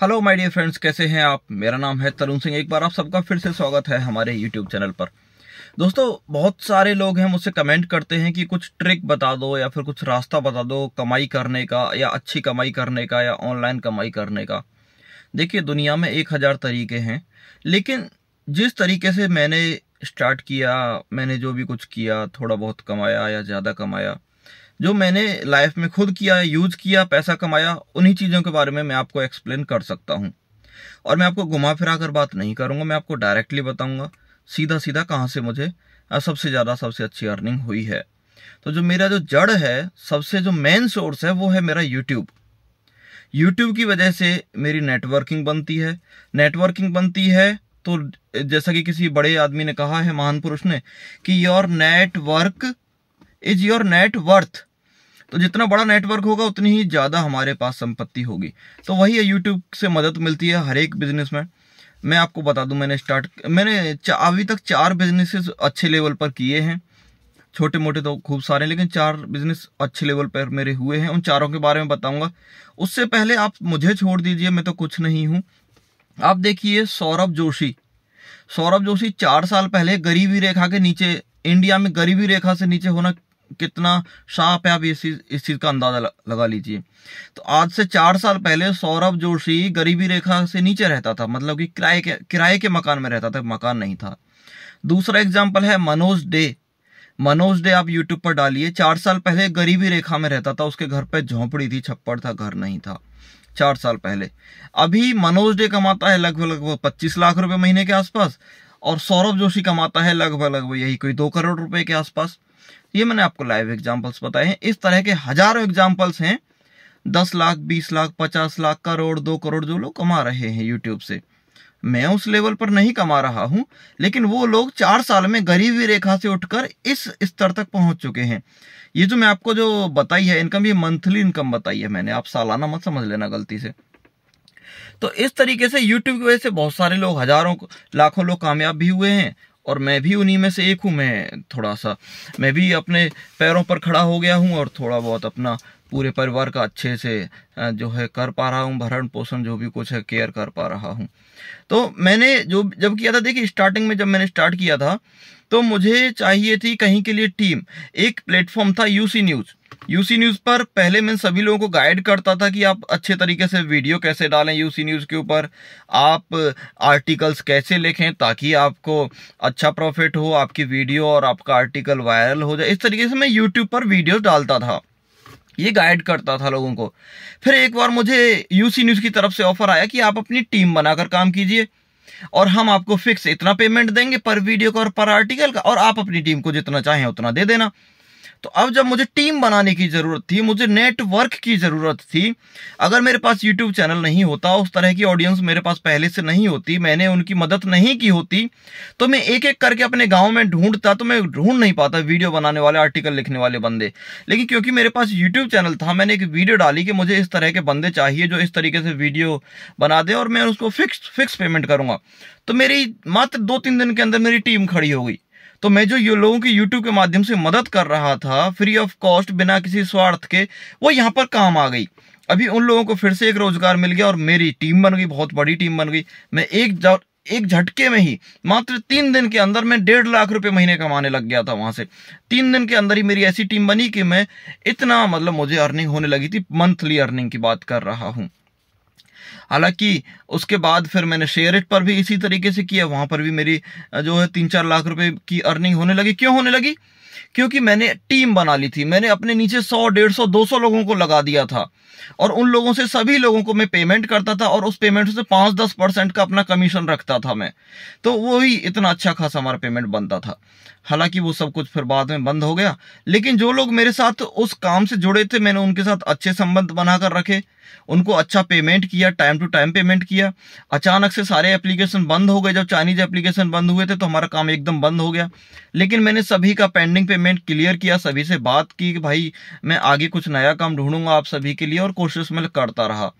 hello my dear friends कैसे हैं आप मेरा नाम है तरुण सिंह एक बार आप सबका फिर से स्वागत है हमारे यूट्यूब चैनल पर दोस्तों बहुत सारे लोग हैं मुझसे कमेंट करते हैं कि कुछ ट्रिक बता दो या फिर कुछ रास्ता बता दो कमाई करने का या अच्छी कमाई करने का या ऑनलाइन कमाई करने का देखिए दुनिया में एक हज़ार तरीके हैं लेकिन जिस तरीके से मैंने स्टार्ट किया मैंने जो भी कुछ किया थोड़ा बहुत कमाया या ज़्यादा कमाया जो मैंने लाइफ में खुद किया यूज किया पैसा कमाया उन्हीं चीज़ों के बारे में मैं आपको एक्सप्लेन कर सकता हूं और मैं आपको घुमा फिरा कर बात नहीं करूंगा मैं आपको डायरेक्टली बताऊंगा सीधा सीधा कहाँ से मुझे सबसे ज़्यादा सबसे अच्छी अर्निंग हुई है तो जो मेरा जो जड़ है सबसे जो मेन सोर्स है वो है मेरा यूट्यूब यूट्यूब की वजह से मेरी नेटवर्किंग बनती है नेटवर्किंग बनती है तो जैसा कि किसी बड़े आदमी ने कहा है महान पुरुष ने कि your network is your net worth तो जितना बड़ा नेटवर्क होगा उतनी ही ज़्यादा हमारे पास संपत्ति होगी तो वही है यूट्यूब से मदद मिलती है हर एक बिजनेस में मैं आपको बता दूं मैंने स्टार्ट मैंने अभी तक चार बिजनेसेस अच्छे लेवल पर किए हैं छोटे मोटे तो खूब सारे लेकिन चार बिजनेस अच्छे लेवल पर मेरे हुए हैं उन चारों के बारे में बताऊंगा उससे पहले आप मुझे छोड़ दीजिए मैं तो कुछ नहीं हूं आप देखिए सौरभ जोशी सौरभ जोशी चार साल पहले गरीबी रेखा के नीचे इंडिया में गरीबी रेखा से नीचे होना कितना साफ है आप इस इस चीज़ का अंदाज़ा लगा लीजिए तो आज से चार साल पहले सौरभ जोशी गरीबी रेखा से नीचे रहता था मतलब कि किराए के किराए के मकान में रहता था मकान नहीं था दूसरा एग्जाम्पल है मनोज डे मनोज डे आप यूट्यूब पर डालिए चार साल पहले गरीबी रेखा में रहता था उसके घर पर झोंपड़ी थी छप्पड़ था घर नहीं था चार साल पहले अभी मनोज डे कमाता है लगभग लगभग पच्चीस लाख रुपए महीने के आसपास और सौरभ जोशी कमाता है लगभग लगभग यही कोई दो करोड़ रुपए के आसपास ये मैंने आपको लाइव एग्जाम्पल्स बताए हैं इस तरह के हजारों एग्जाम्पल्स हैं दस लाख बीस लाख पचास लाख करोड़ दो करोड़ जो लोग कमा रहे हैं यूट्यूब से मैं उस लेवल पर नहीं कमा रहा हूं लेकिन वो लोग चार साल में गरीबी रेखा से उठकर इस स्तर तक पहुंच चुके हैं ये जो मैं आपको जो बताई है इनकम ये मंथली इनकम बताई है मैंने आप सालाना मत समझ लेना गलती से तो इस तरीके से यूट्यूब की वजह से बहुत सारे लोग हजारों लाखों लोग कामयाब भी हुए हैं और मैं भी उन्हीं में से एक हूँ मैं थोड़ा सा मैं भी अपने पैरों पर खड़ा हो गया हूँ और थोड़ा बहुत अपना पूरे परिवार का अच्छे से जो है कर पा रहा हूँ भरण पोषण जो भी कुछ है केयर कर पा रहा हूँ तो मैंने जो जब किया था देखिए स्टार्टिंग में जब मैंने स्टार्ट किया था तो मुझे चाहिए थी कहीं के लिए टीम एक प्लेटफॉर्म था यूसी न्यूज़ यूसी न्यूज़ पर पहले मैं सभी लोगों को गाइड करता था कि आप अच्छे तरीके से वीडियो कैसे डालें यूसी न्यूज़ के ऊपर आप आर्टिकल्स कैसे लिखें ताकि आपको अच्छा प्रॉफिट हो आपकी वीडियो और आपका आर्टिकल वायरल हो जाए इस तरीके से मैं यूट्यूब पर वीडियो डालता था ये गाइड करता था लोगों को फिर एक बार मुझे यूसी न्यूज़ की तरफ से ऑफर आया कि आप अपनी टीम बनाकर काम कीजिए और हम आपको फिक्स इतना पेमेंट देंगे पर वीडियो का और पर आर्टिकल का और आप अपनी टीम को जितना चाहें उतना दे देना तो अब जब मुझे टीम बनाने की ज़रूरत थी मुझे नेटवर्क की ज़रूरत थी अगर मेरे पास यूट्यूब चैनल नहीं होता उस तरह की ऑडियंस मेरे पास पहले से नहीं होती मैंने उनकी मदद नहीं की होती तो मैं एक एक करके अपने गाँव में ढूंढता तो मैं ढूंढ नहीं पाता वीडियो बनाने वाले आर्टिकल लिखने वाले बंदे लेकिन क्योंकि मेरे पास यूट्यूब चैनल था मैंने एक वीडियो डाली कि मुझे इस तरह के बंदे चाहिए जो इस तरीके से वीडियो बना दे और मैं उसको फिक्स फिक्स पेमेंट करूंगा तो मेरी मात्र दो तीन दिन के अंदर मेरी टीम खड़ी हो गई तो मैं जो ये लोगों की यूट्यूब के माध्यम से मदद कर रहा था फ्री ऑफ कॉस्ट बिना किसी स्वार्थ के वो यहाँ पर काम आ गई अभी उन लोगों को फिर से एक रोजगार मिल गया और मेरी टीम बन गई बहुत बड़ी टीम बन गई मैं एक एक झटके में ही मात्र तीन दिन के अंदर मैं डेढ़ लाख रुपए महीने कमाने लग गया था वहां से तीन दिन के अंदर ही मेरी ऐसी टीम बनी कि मैं इतना मतलब मुझे अर्निंग होने लगी थी मंथली अर्निंग की बात कर रहा हूं हालांकि उसके बाद फिर मैंने शेयर इट पर भी इसी तरीके से किया वहां पर भी मेरी जो है तीन चार लाख रुपए की अर्निंग होने लगी क्यों होने लगी क्योंकि मैंने टीम बना ली थी मैंने अपने नीचे सौ डेढ़ सौ दो सौ लोगों को लगा दिया था और उन लोगों से सभी लोगों को मैं पेमेंट करता था और उस पेमेंट से पांच दस परसेंट का अपना कमीशन रखता था मैं तो वही इतना अच्छा खासा हमारा पेमेंट बनता था हालांकि वो सब कुछ फिर बाद में बंद हो गया लेकिन जो लोग मेरे साथ उस काम से जुड़े थे मैंने उनके साथ अच्छे संबंध बनाकर रखे उनको अच्छा पेमेंट किया टाइम टू टाइम पेमेंट किया अचानक से सारे एप्लीकेशन बंद हो गए जब चाइनीज एप्लीकेशन बंद हुए थे तो हमारा काम एकदम बंद हो गया लेकिन मैंने सभी का पेंडिंग पेमेंट क्लियर किया सभी से बात की कि भाई मैं आगे कुछ नया काम ढूंढूंगा आप सभी के लिए और कोशिश मैं करता रहा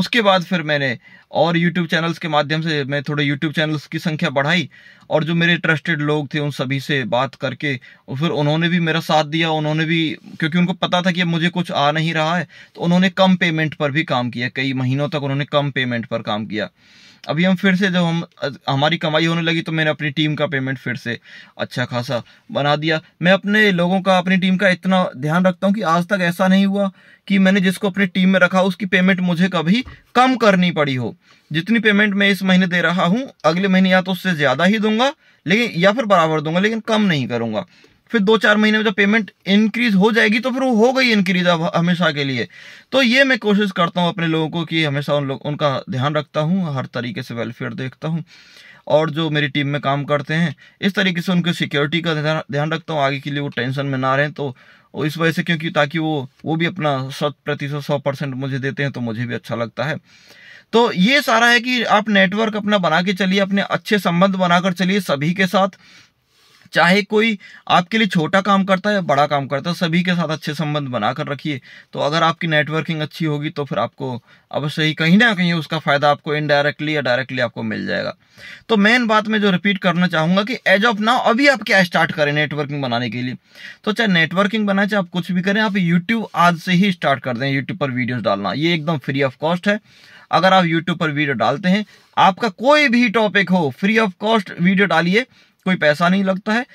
उसके बाद फिर मैंने और यूट्यूब चैनल्स के माध्यम से मैं थोड़े यूट्यूब चैनल्स की संख्या बढ़ाई और जो मेरे ट्रस्टेड लोग थे उन सभी से बात करके और फिर उन्होंने भी मेरा साथ दिया उन्होंने भी क्योंकि उनको पता था कि अब मुझे कुछ आ नहीं रहा है तो उन्होंने कम पेमेंट पर भी काम किया कई महीनों तक उन्होंने कम पेमेंट पर काम किया अभी हम फिर से जब हम हमारी कमाई होने लगी तो मैंने अपनी टीम का पेमेंट फिर से अच्छा खासा बना दिया मैं अपने लोगों का अपनी टीम का इतना ध्यान रखता हूँ कि आज तक ऐसा नहीं हुआ कि मैंने जिसको अपनी टीम में रखा उसकी पेमेंट मुझे कभी कम करनी पड़ी हो जितनी पेमेंट मैं इस महीने दे रहा हूँ अगले महीने या तो उससे ज़्यादा ही दूंगा लेकिन या फिर बराबर दूंगा लेकिन कम नहीं करूँगा फिर दो चार महीने में जब पेमेंट इंक्रीज हो जाएगी तो फिर वो हो गई इंक्रीज अब हमेशा के लिए तो ये मैं कोशिश करता हूँ अपने लोगों को कि हमेशा उन लोग उनका ध्यान रखता हूँ हर तरीके से वेलफेयर देखता हूँ और जो मेरी टीम में काम करते हैं इस तरीके से उनकी सिक्योरिटी का ध्यान रखता हूँ आगे के लिए वो टेंशन में ना रहें तो इस वजह से क्योंकि ताकि वो वो भी अपना शत प्रतिशत सौ परसेंट मुझे देते हैं तो मुझे भी अच्छा लगता है तो ये सारा है कि आप नेटवर्क अपना बना के चलिए अपने अच्छे संबंध बनाकर चलिए सभी के साथ चाहे कोई आपके लिए छोटा काम करता है या बड़ा काम करता है सभी के साथ अच्छे संबंध बना कर रखिए तो अगर आपकी नेटवर्किंग अच्छी होगी तो फिर आपको अवश्य ही कहीं ना कहीं उसका फ़ायदा आपको इनडायरेक्टली या डायरेक्टली आपको मिल जाएगा तो मेन बात मैं जो रिपीट करना चाहूंगा कि एज ऑफ नाउ अभी आप क्या स्टार्ट करें नेटवर्किंग बनाने के लिए तो चाहे नेटवर्किंग बनाए चाहे आप कुछ भी करें आप यूट्यूब आज से ही स्टार्ट कर दें यूट्यूब पर वीडियोज़ डालना ये एकदम फ्री ऑफ कॉस्ट है अगर आप यूट्यूब पर वीडियो डालते हैं आपका कोई भी टॉपिक हो फ्री ऑफ कॉस्ट वीडियो डालिए कोई पैसा नहीं लगता है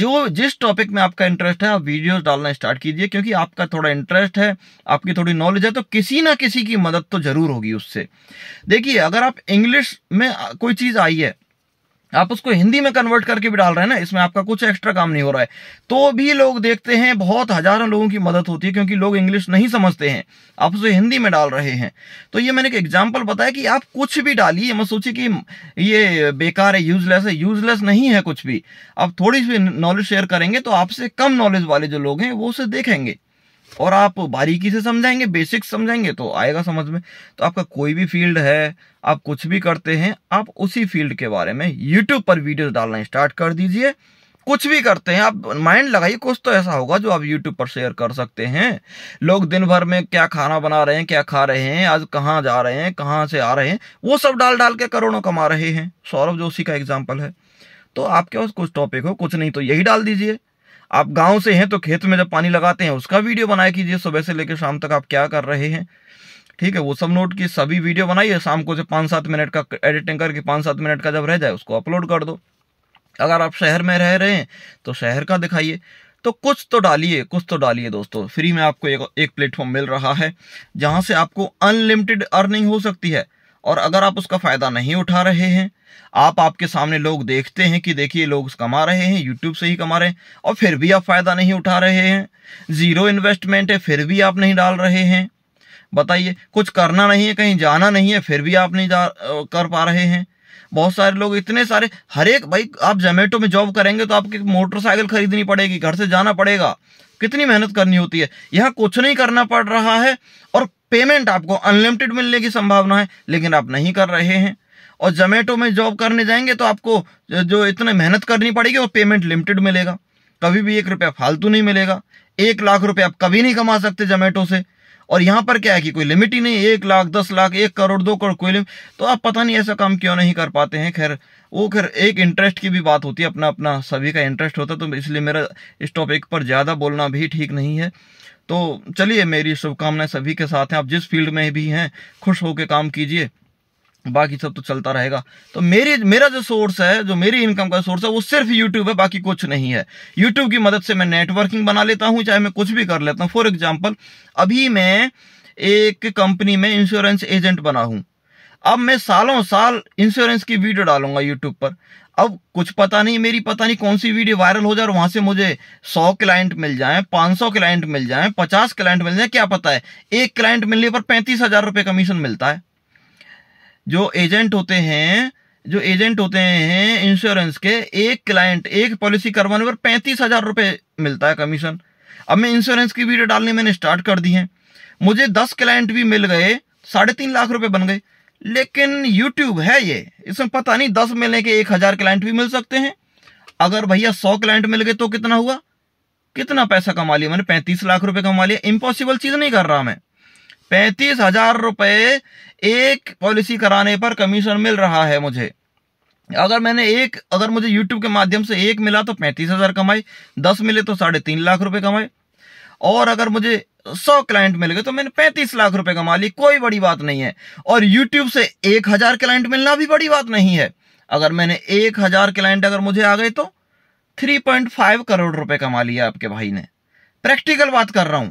जो जिस टॉपिक में आपका इंटरेस्ट है आप वीडियोस डालना स्टार्ट कीजिए क्योंकि आपका थोड़ा इंटरेस्ट है आपकी थोड़ी नॉलेज है तो किसी ना किसी की मदद तो जरूर होगी उससे देखिए अगर आप इंग्लिश में कोई चीज़ आई है आप उसको हिंदी में कन्वर्ट करके भी डाल रहे हैं ना इसमें आपका कुछ एक्स्ट्रा काम नहीं हो रहा है तो भी लोग देखते हैं बहुत हजारों लोगों की मदद होती है क्योंकि लोग इंग्लिश नहीं समझते हैं आप उसे हिंदी में डाल रहे हैं तो ये मैंने एक एग्जाम्पल बताया कि आप कुछ भी डालिए मैं सोचिए कि ये बेकार है यूजलेस है यूजलेस नहीं है कुछ भी आप थोड़ी सी नॉलेज शेयर करेंगे तो आपसे कम नॉलेज वाले जो लोग हैं वो उसे देखेंगे और आप बारीकी से समझाएंगे बेसिक समझाएंगे तो आएगा समझ में तो आपका कोई भी फील्ड है आप कुछ भी करते हैं आप उसी फील्ड के बारे में यूट्यूब पर वीडियो डालना स्टार्ट कर दीजिए कुछ भी करते हैं आप माइंड लगाइए कुछ तो ऐसा होगा जो आप यूट्यूब पर शेयर कर सकते हैं लोग दिन भर में क्या खाना बना रहे हैं क्या खा रहे हैं आज कहाँ जा रहे हैं कहाँ से आ रहे हैं वो सब डाल डाल के करोड़ों कमा रहे हैं सौरभ जोशी का एग्जाम्पल है तो आपके पास कुछ टॉपिक हो कुछ नहीं तो यही डाल दीजिए आप गांव से हैं तो खेत में जब पानी लगाते हैं उसका वीडियो बनाया कीजिए सुबह से लेकर शाम तक आप क्या कर रहे हैं ठीक है वो सब नोट की सभी वीडियो बनाइए शाम को से पाँच सात मिनट का एडिटिंग करके पाँच सात मिनट का जब रह जाए उसको अपलोड कर दो अगर आप शहर में रह रहे हैं तो शहर का दिखाइए तो कुछ तो डालिए कुछ तो डालिए दोस्तों फ्री में आपको एक, एक प्लेटफॉर्म मिल रहा है जहाँ से आपको अनलिमिटेड अर्निंग हो सकती है और अगर आप उसका फ़ायदा नहीं उठा रहे हैं आप आपके सामने लोग देखते हैं कि देखिए लोग कमा रहे हैं यूट्यूब से ही कमा रहे हैं और फिर भी आप फ़ायदा नहीं उठा रहे हैं ज़ीरो इन्वेस्टमेंट है फिर भी आप नहीं डाल रहे हैं बताइए कुछ करना नहीं है कहीं जाना नहीं है फिर भी आप नहीं जा कर पा रहे हैं बहुत सारे लोग इतने सारे हर एक भाई आप जोमेटो में जॉब करेंगे तो आपकी मोटरसाइकिल खरीदनी पड़ेगी घर से जाना पड़ेगा कितनी मेहनत करनी होती है यहाँ कुछ नहीं करना पड़ रहा है और पेमेंट आपको अनलिमिटेड मिलने की संभावना है लेकिन आप नहीं कर रहे हैं और जोमेटो में जॉब करने जाएंगे तो आपको जो इतने मेहनत करनी पड़ेगी वो पेमेंट लिमिटेड मिलेगा कभी भी एक रुपया फालतू नहीं मिलेगा एक लाख रुपया आप कभी नहीं कमा सकते जोमेटो से और यहाँ पर क्या है कि कोई लिमिट ही नहीं एक लाख दस लाख एक करोड़ दो करोड़ कोई लिमिट तो आप पता नहीं ऐसा काम क्यों नहीं कर पाते हैं खैर वो खैर एक इंटरेस्ट की भी बात होती है अपना अपना सभी का इंटरेस्ट होता है तो इसलिए मेरा इस टॉपिक पर ज़्यादा बोलना भी ठीक नहीं है तो चलिए मेरी शुभकामनाएं सभी के साथ हैं आप जिस फील्ड में भी हैं खुश होकर काम कीजिए बाकी सब तो चलता रहेगा तो मेरी मेरा जो सोर्स है जो मेरी इनकम का सोर्स है वो सिर्फ यूट्यूब है बाकी कुछ नहीं है यूट्यूब की मदद से मैं नेटवर्किंग बना लेता हूँ चाहे मैं कुछ भी कर लेता हूँ फॉर एग्जाम्पल अभी मैं एक कंपनी में इंश्योरेंस एजेंट बना हूँ अब मैं सालों साल इंश्योरेंस की वीडियो डालूंगा यूट्यूब पर अब कुछ पता नहीं मेरी पता नहीं कौन सी वीडियो वायरल हो जाए और वहां से मुझे सौ क्लाइंट मिल जाए पांच सौ क्लाइंट मिल जाए पचास क्लाइंट मिल जाए क्या पता है एक क्लाइंट मिलने पर पैंतीस हजार रुपये कमीशन मिलता है जो एजेंट होते हैं जो एजेंट होते हैं इंश्योरेंस के एक क्लाइंट एक पॉलिसी करवाने पर पैंतीस हजार मिलता है कमीशन अब मैं इंश्योरेंस की वीडियो डालने मैंने स्टार्ट कर दी है मुझे दस क्लाइंट भी मिल गए साढ़े तीन लाख रुपये बन गए लेकिन यूट्यूब है ये इसमें पता नहीं दस मिलने के एक हज़ार क्लाइंट भी मिल सकते हैं अगर भैया सौ क्लाइंट मिल गए तो कितना हुआ कितना पैसा कमा लिया मैंने पैंतीस लाख रुपए कमा लिया इम्पॉसिबल चीज़ नहीं कर रहा मैं पैंतीस हजार रुपए एक पॉलिसी कराने पर कमीशन मिल रहा है मुझे अगर मैंने एक अगर मुझे यूट्यूब के माध्यम से एक मिला तो पैंतीस हजार कमाई दस मिले तो साढ़े तीन लाख रुपए कमाए और अगर मुझे सौ क्लाइंट मिल गए तो मैंने पैंतीस लाख रुपए कमा ली कोई बड़ी बात नहीं है और यूट्यूब से एक हजार क्लाइंट मिलना भी बड़ी बात नहीं है अगर मैंने एक हजार क्लाइंट अगर मुझे आ गए तो 3.5 करोड़ रुपए कमा लिया आपके भाई ने प्रैक्टिकल बात कर रहा हूं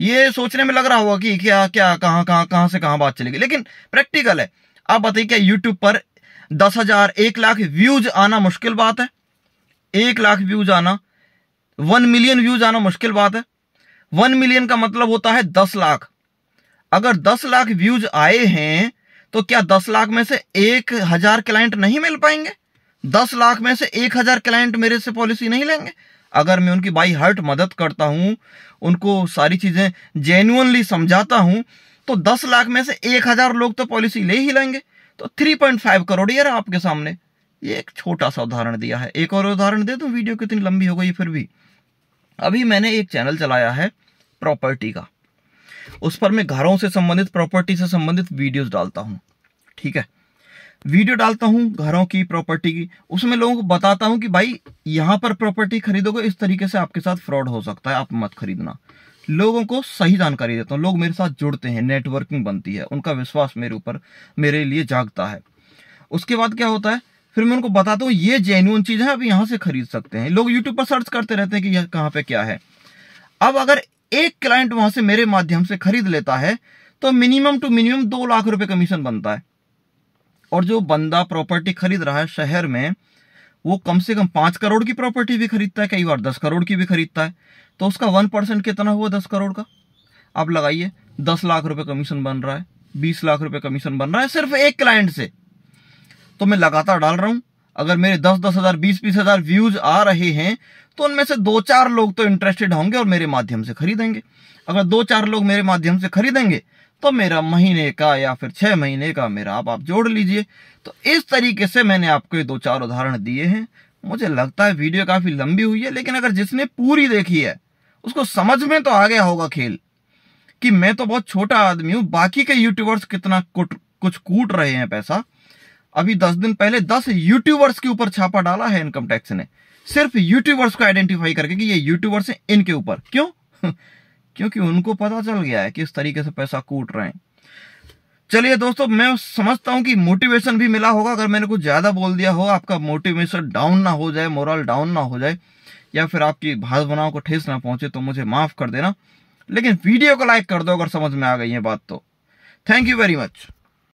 ये सोचने में लग रहा होगा कि क्या क्या कहाँ कहां कहां से कहां बात चलेगी लेकिन प्रैक्टिकल है आप बताइए क्या यूट्यूब पर दस हजार एक लाख व्यूज आना मुश्किल बात है एक लाख व्यूज आना वन मिलियन व्यूज आना मुश्किल बात है वन मिलियन का मतलब होता है दस लाख अगर दस लाख व्यूज आए हैं तो क्या दस लाख में से एक हजार क्लाइंट नहीं मिल पाएंगे दस लाख में से एक हजार क्लाइंट मेरे से पॉलिसी नहीं लेंगे अगर मैं उनकी बाई हर्ट मदद करता हूं उनको सारी चीजें जेन्युअनली समझाता हूं तो दस लाख में से एक हजार लोग तो पॉलिसी ले ही लेंगे तो थ्री पॉइंट फाइव करोड़ यार आपके सामने ये एक छोटा सा उदाहरण दिया है एक और उदाहरण दे दो वीडियो कितनी लंबी हो गई फिर भी अभी मैंने एक चैनल चलाया है प्रॉपर्टी का उस पर मैं घरों से संबंधित प्रॉपर्टी से संबंधित वीडियोस डालता हूँ ठीक है वीडियो डालता हूँ घरों की प्रॉपर्टी की उसमें लोगों को बताता हूँ कि भाई यहाँ पर प्रॉपर्टी खरीदोगे इस तरीके से आपके साथ फ्रॉड हो सकता है आप मत खरीदना लोगों को सही जानकारी देता हूँ लोग मेरे साथ जुड़ते हैं नेटवर्किंग बनती है उनका विश्वास मेरे ऊपर मेरे लिए जागता है उसके बाद क्या होता है फिर मैं उनको बताता हूँ ये जेन्यून चीज़ है आप यहाँ से खरीद सकते हैं लोग यूट्यूब पर सर्च करते रहते हैं कि यह कहाँ पे क्या है अब अगर एक क्लाइंट वहां से मेरे माध्यम से खरीद लेता है तो मिनिमम टू मिनिमम दो लाख रुपए कमीशन बनता है और जो बंदा प्रॉपर्टी खरीद रहा है शहर में वो कम से कम पांच करोड़ की प्रॉपर्टी भी खरीदता है कई बार दस करोड़ की भी खरीदता है तो उसका वन परसेंट कितना हुआ दस करोड़ का आप लगाइए दस लाख रुपए कमीशन बन रहा है बीस लाख रुपए कमीशन बन रहा है सिर्फ एक क्लाइंट से तो मैं लगातार डाल रहा हूँ अगर मेरे दस दस हज़ार बीस बीस हज़ार व्यूज़ आ रहे हैं तो उनमें से दो चार लोग तो इंटरेस्टेड होंगे और मेरे माध्यम से खरीदेंगे अगर दो चार लोग मेरे माध्यम से खरीदेंगे तो मेरा महीने का या फिर छह महीने का मेरा आप आप जोड़ लीजिए तो इस तरीके से मैंने आपको ये दो चार उदाहरण दिए हैं मुझे लगता है वीडियो काफ़ी लंबी हुई है लेकिन अगर जिसने पूरी देखी है उसको समझ में तो आ गया होगा खेल कि मैं तो बहुत छोटा आदमी हूँ बाकी के यूट्यूबर्स कितना कुछ कूट रहे हैं पैसा अभी दस दिन पहले दस यूट्यूबर्स के ऊपर छापा डाला है इनकम टैक्स ने सिर्फ यूट्यूबर्स को आइडेंटिफाई करके कि ये यूट्यूबर्स हैं इनके ऊपर क्यों क्योंकि उनको पता चल गया है किस तरीके से पैसा कूट रहे हैं चलिए दोस्तों मैं समझता हूं कि मोटिवेशन भी मिला होगा अगर मैंने कुछ ज्यादा बोल दिया हो आपका मोटिवेशन डाउन ना हो जाए मोरल डाउन ना हो जाए या फिर आपकी भाव बनाओं को ठेस ना पहुंचे तो मुझे माफ कर देना लेकिन वीडियो को लाइक कर दो अगर समझ में आ गई है बात तो थैंक यू वेरी मच